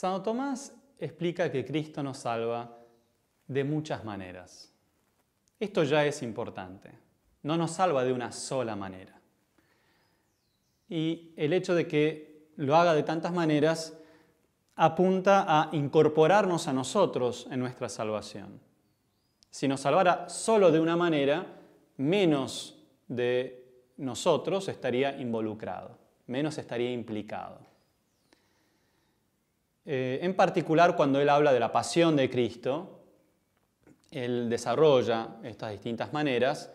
Santo Tomás explica que Cristo nos salva de muchas maneras. Esto ya es importante. No nos salva de una sola manera. Y el hecho de que lo haga de tantas maneras apunta a incorporarnos a nosotros en nuestra salvación. Si nos salvara solo de una manera, menos de nosotros estaría involucrado, menos estaría implicado. Eh, en particular cuando él habla de la pasión de Cristo, él desarrolla estas distintas maneras,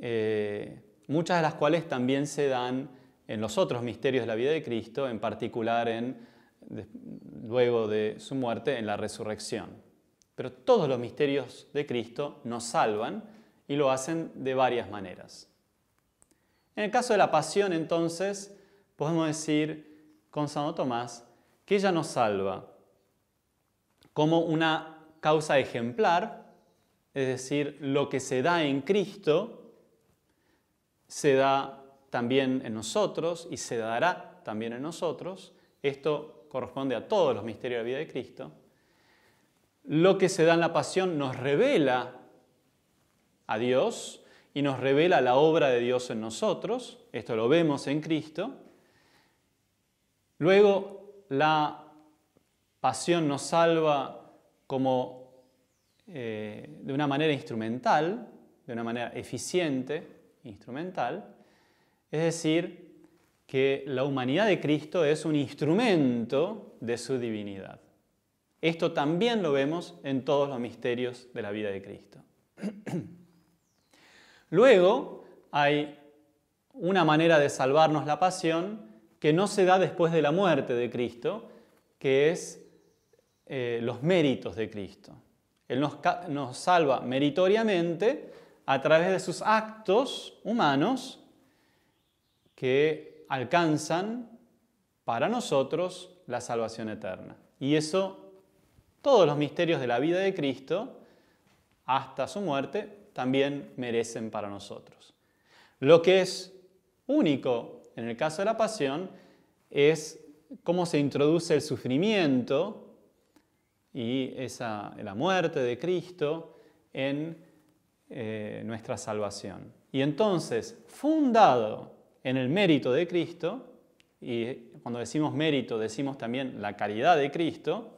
eh, muchas de las cuales también se dan en los otros misterios de la vida de Cristo, en particular en, luego de su muerte en la resurrección. Pero todos los misterios de Cristo nos salvan y lo hacen de varias maneras. En el caso de la pasión, entonces, podemos decir con Santo Tomás que ella nos salva como una causa ejemplar, es decir, lo que se da en Cristo se da también en nosotros y se dará también en nosotros. Esto corresponde a todos los misterios de la vida de Cristo. Lo que se da en la pasión nos revela a Dios y nos revela la obra de Dios en nosotros. Esto lo vemos en Cristo. Luego, la pasión nos salva como eh, de una manera instrumental, de una manera eficiente, instrumental, es decir, que la humanidad de Cristo es un instrumento de su divinidad. Esto también lo vemos en todos los misterios de la vida de Cristo. Luego hay una manera de salvarnos la pasión que no se da después de la muerte de Cristo, que es eh, los méritos de Cristo. Él nos, nos salva meritoriamente a través de sus actos humanos que alcanzan para nosotros la salvación eterna. Y eso, todos los misterios de la vida de Cristo, hasta su muerte, también merecen para nosotros. Lo que es único en el caso de la pasión, es cómo se introduce el sufrimiento y la muerte de Cristo en eh, nuestra salvación. Y entonces, fundado en el mérito de Cristo, y cuando decimos mérito decimos también la caridad de Cristo,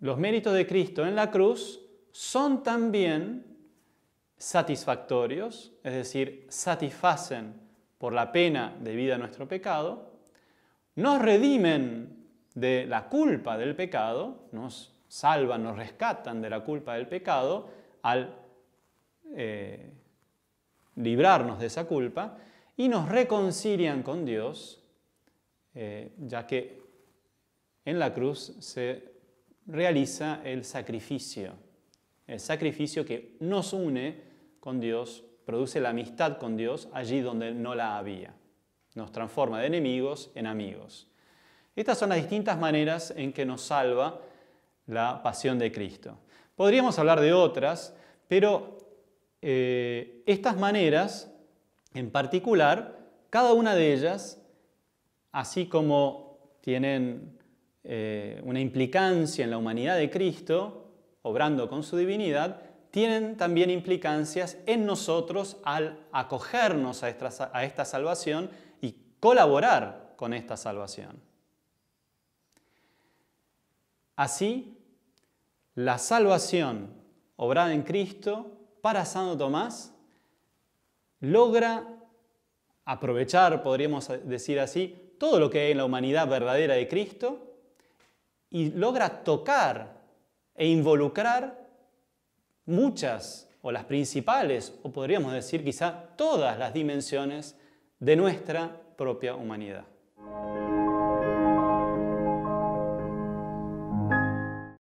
los méritos de Cristo en la cruz son también satisfactorios, es decir, satisfacen por la pena debida a nuestro pecado, nos redimen de la culpa del pecado, nos salvan, nos rescatan de la culpa del pecado al eh, librarnos de esa culpa y nos reconcilian con Dios, eh, ya que en la cruz se realiza el sacrificio, el sacrificio que nos une con Dios produce la amistad con Dios allí donde no la había. Nos transforma de enemigos en amigos. Estas son las distintas maneras en que nos salva la pasión de Cristo. Podríamos hablar de otras, pero eh, estas maneras en particular, cada una de ellas, así como tienen eh, una implicancia en la humanidad de Cristo, obrando con su divinidad, tienen también implicancias en nosotros al acogernos a esta, salvación y colaborar con esta salvación. Así, la salvación obrada en Cristo para Santo Tomás logra aprovechar, podríamos decir así, todo lo que hay en la humanidad verdadera de Cristo y logra tocar e involucrar muchas o las principales, o podríamos decir quizá todas las dimensiones de nuestra propia humanidad.